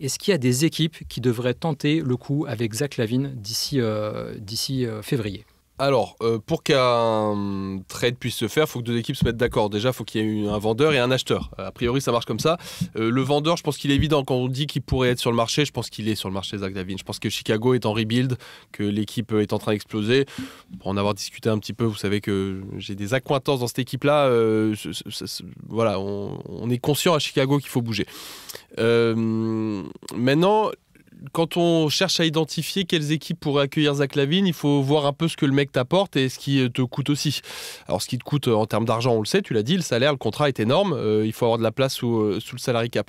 Est-ce qu'il y a des équipes qui devraient tenter le coup avec Zach Lavine d'ici euh, euh, février alors, euh, pour qu'un trade puisse se faire, il faut que deux équipes se mettent d'accord. Déjà, il faut qu'il y ait un vendeur et un acheteur. A priori, ça marche comme ça. Euh, le vendeur, je pense qu'il est évident. Quand on dit qu'il pourrait être sur le marché, je pense qu'il est sur le marché, Zach Davin. Je pense que Chicago est en rebuild, que l'équipe est en train d'exploser. Pour en avoir discuté un petit peu, vous savez que j'ai des accointances dans cette équipe-là. Euh, voilà, on, on, est conscient à Chicago qu'il faut bouger. maintenant, quand on cherche à identifier quelles équipes pourraient accueillir Zach Lavine, il faut voir un peu ce que le mec t'apporte et ce qui euh, te coûte aussi. Alors, ce qui te coûte euh, en termes d'argent, on le sait, tu l'as dit, le salaire, le contrat est énorme. Euh, il faut avoir de la place sous, le salarié cap.